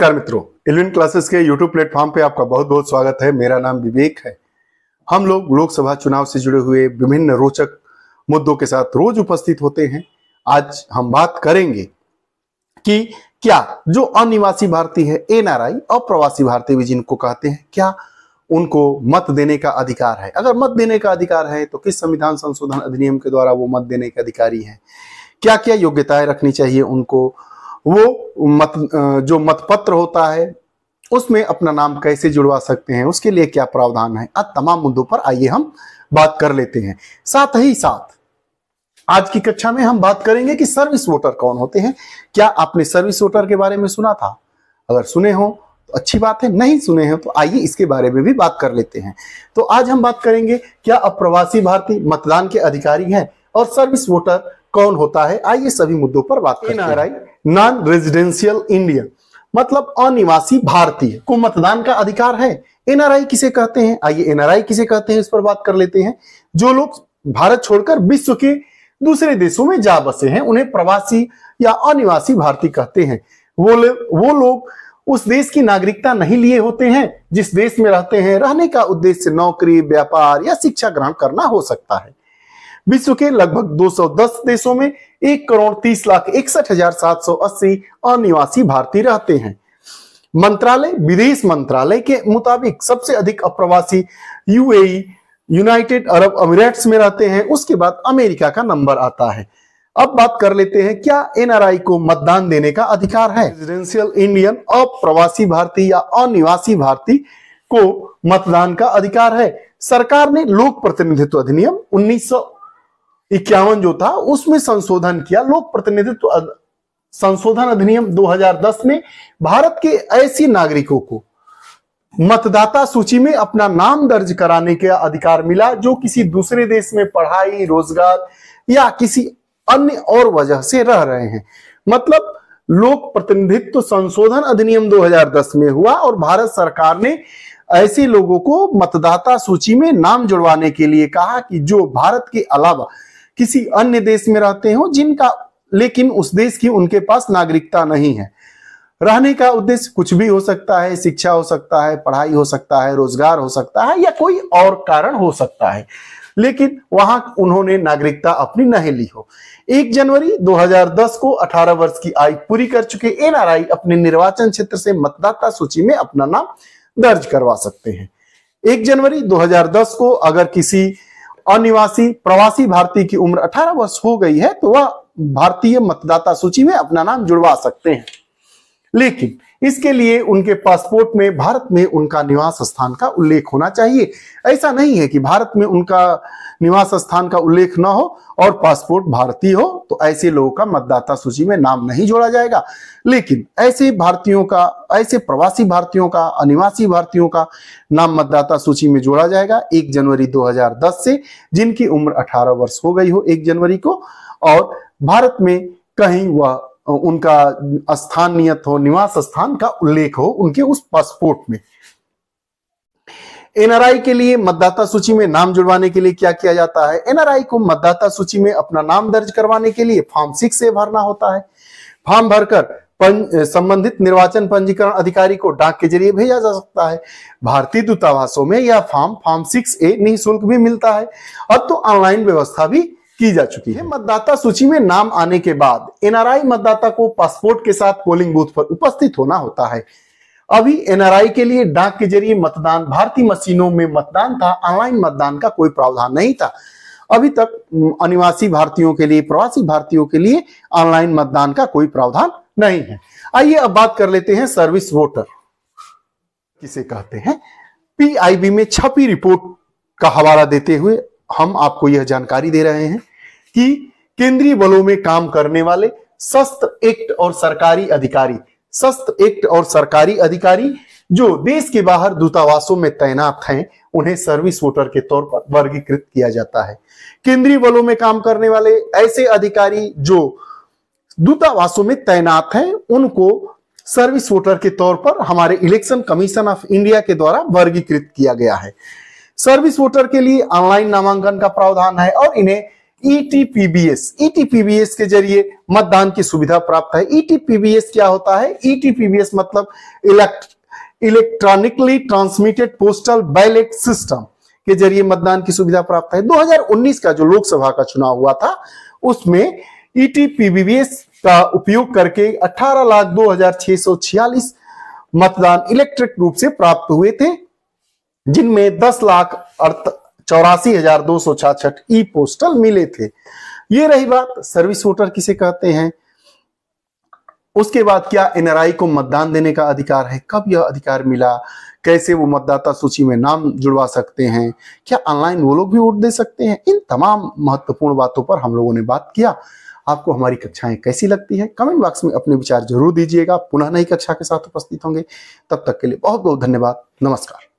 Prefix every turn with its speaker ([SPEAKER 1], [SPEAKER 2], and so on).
[SPEAKER 1] नमस्कार मित्रों eleven classes के यूट्यूब प्लेटफॉर्म पे आपका बहुत बहुत स्वागत है मेरा नाम विवेक है हम लोग लोकसभा चुनाव से जुड़े हुए विभिन्न रोचक मुद्दों के साथ रोज उपस्थित होते हैं आज हम बात करेंगे कि क्या जो अनिवासी भारतीय है एनआरआई अप्रवासी भारतीय भी जिनको कहते हैं क्या उनको मत देने का अधिकार है अगर मत देने का अधिकार है तो किस संविधान संशोधन अधिनियम के द्वारा वो मत देने के अधिकारी है क्या क्या योग्यताएं रखनी चाहिए उनको वो मत जो मतपत्र होता है उसमें अपना नाम कैसे जुड़वा सकते हैं उसके लिए क्या प्रावधान है आज तमाम मुद्दों पर आइए हम बात कर लेते हैं साथ ही साथ आज की कक्षा में हम बात करेंगे कि सर्विस वोटर कौन होते हैं क्या आपने सर्विस वोटर के बारे में सुना था अगर सुने हो तो अच्छी बात है नहीं सुने हो तो आइए इसके बारे में भी बात कर लेते हैं तो आज हम बात करेंगे क्या अप्रवासी भारतीय मतदान के अधिकारी हैं और सर्विस वोटर कौन होता है आइए सभी मुद्दों पर बात करें नॉन रेजिडेंशियल इंडियन मतलब अनिवासी भारतीय को मतदान का अधिकार है एनआरआई किसे कहते हैं आइए एनआरआई किसे कहते हैं इस पर बात कर लेते हैं जो लोग भारत छोड़कर विश्व के दूसरे देशों में जा बसे हैं उन्हें प्रवासी या अनिवासी भारतीय कहते हैं वो ल, वो लोग उस देश की नागरिकता नहीं लिए होते हैं जिस देश में रहते हैं रहने का उद्देश्य नौकरी व्यापार या शिक्षा ग्रहण करना हो सकता है विश्व के लगभग 210 देशों में एक करोड़ तीस लाख इकसठ हजार सात सौ अस्सी अनिवासी भारतीय रहते हैं मंत्रालय विदेश मंत्रालय के मुताबिक सबसे अधिक अप्रवासी यूएई यूनाइटेड अरब अमीराट्स में रहते हैं उसके बाद अमेरिका का नंबर आता है अब बात कर लेते हैं क्या एनआरआई को मतदान देने का अधिकार है रेजिडेंशियल इंडियन अप्रवासी भारतीय या अनिवासी भारतीय को मतदान का अधिकार है सरकार ने लोक प्रतिनिधित्व अधिनियम उन्नीस इक्यावन जो था उसमें संशोधन किया लोक प्रतिनिधित्व संशोधन अधिनियम 2010 में भारत के ऐसे नागरिकों को मतदाता सूची में अपना नाम दर्ज कराने का अधिकार मिला जो किसी दूसरे देश में पढ़ाई रोजगार या किसी अन्य और वजह से रह रहे हैं मतलब लोक प्रतिनिधित्व संशोधन अधिनियम 2010 में हुआ और भारत सरकार ने ऐसे लोगों को मतदाता सूची में नाम जुड़वाने के लिए कहा कि जो भारत के अलावा किसी अन्य देश में रहते हो जिनका लेकिन उस देश की उनके पास नागरिकता नहीं है रहने का उद्देश्य कुछ भी हो सकता है शिक्षा हो सकता है पढ़ाई हो सकता है रोजगार हो सकता है या कोई और कारण हो सकता है लेकिन वहां उन्होंने नागरिकता अपनी नहीं ली हो एक जनवरी 2010 को 18 वर्ष की आयु पूरी कर चुके एनआरआई अपने निर्वाचन क्षेत्र से मतदाता सूची में अपना नाम दर्ज करवा सकते हैं एक जनवरी 2010 को अगर किसी अनिवासी प्रवासी भारतीय की उम्र 18 वर्ष हो गई है तो वह भारतीय मतदाता सूची में अपना नाम जुड़वा सकते हैं लेकिन इसके लिए उनके पासपोर्ट में भारत में उनका निवास स्थान का उल्लेख होना चाहिए ऐसा नहीं है कि भारत में उनका निवास स्थान का उल्लेख ना हो और पासपोर्ट भारतीय हो तो ऐसे लोगों का मतदाता सूची में नाम नहीं जोड़ा जाएगा लेकिन ऐसे भारतीयों का ऐसे प्रवासी भारतीयों का अनिवासी भारतीयों का नाम मतदाता सूची में जोड़ा जाएगा एक जनवरी दो से जिनकी उम्र अठारह वर्ष हो गई हो एक जनवरी को और भारत में कहीं वह उनका स्थान नियत हो निवास स्थान का उल्लेख हो उनके उस पासपोर्ट में एनआरआई के लिए मतदाता सूची में नाम जुड़वाने के लिए क्या किया जाता है एनआरआई को मतदाता सूची में अपना नाम दर्ज करवाने के लिए फॉर्म सिक्स से भरना होता है फॉर्म भरकर संबंधित निर्वाचन पंजीकरण अधिकारी को डाक के जरिए भेजा जा सकता है भारतीय दूतावासों में यह फॉर्म फॉर्म सिक्स ए निःशुल्क भी मिलता है अब तो ऑनलाइन व्यवस्था भी की जा चुकी है मतदाता सूची में नाम आने के बाद एनआरआई मतदाता को पासपोर्ट के साथ पोलिंग बूथ पर उपस्थित होना होता है अभी एनआरआई के लिए डाक के जरिए मतदान भारतीय मशीनों में मतदान था ऑनलाइन मतदान का कोई प्रावधान नहीं था अभी तक अनिवासी भारतीयों के लिए प्रवासी भारतीयों के लिए ऑनलाइन मतदान का कोई प्रावधान नहीं है आइए अब बात कर लेते हैं सर्विस वोटर किसे कहते हैं पीआईबी में छपी रिपोर्ट का हवाला देते हुए हम आपको यह जानकारी दे रहे हैं कि केंद्रीय बलों में काम करने वाले शस्त्र एक्ट और सरकारी अधिकारी शस्त्र एक्ट और सरकारी अधिकारी जो देश के बाहर दूतावासों में तैनात हैं उन्हें सर्विस वोटर के तौर पर वर्गीकृत किया जाता है केंद्रीय बलों में काम करने वाले ऐसे अधिकारी जो दूतावासों में तैनात हैं उनको सर्विस वोटर के तौर पर हमारे इलेक्शन कमीशन ऑफ इंडिया के द्वारा वर्गीकृत किया गया है सर्विस वोटर के लिए ऑनलाइन नामांकन का प्रावधान है और इन्हें ईटीपीबीएस e ईटीपीबीएस e के जरिए मतदान की सुविधा प्राप्त है ईटीपीबीएस e क्या होता है ईटीपीबीएस मतलब elect electronically transmitted postal ballot system के जरिए मतदान की सुविधा प्राप्त है 2019 का जो लोकसभा का चुनाव हुआ था उसमें ईटीपीबीएस का उपयोग करके अठारह लाख दो मतदान इलेक्ट्रिक रूप से प्राप्त हुए थे जिनमें दस लाख चौरासी हजार दो सौ ई पोस्टल मिले थे ये रही बात सर्विस वोटर किसे कहते हैं उसके बाद क्या एनआरआई को मतदान देने का अधिकार है कब यह अधिकार मिला कैसे वो मतदाता सूची में नाम जुड़वा सकते हैं क्या ऑनलाइन वो लोग भी वोट दे सकते हैं इन तमाम महत्वपूर्ण बातों पर हम लोगों ने बात किया आपको हमारी कक्षाएं कैसी लगती है कमेंट बॉक्स में अपने विचार जरूर दीजिएगा पुनः नई कक्षा के साथ उपस्थित होंगे तब तक के लिए बहुत बहुत धन्यवाद नमस्कार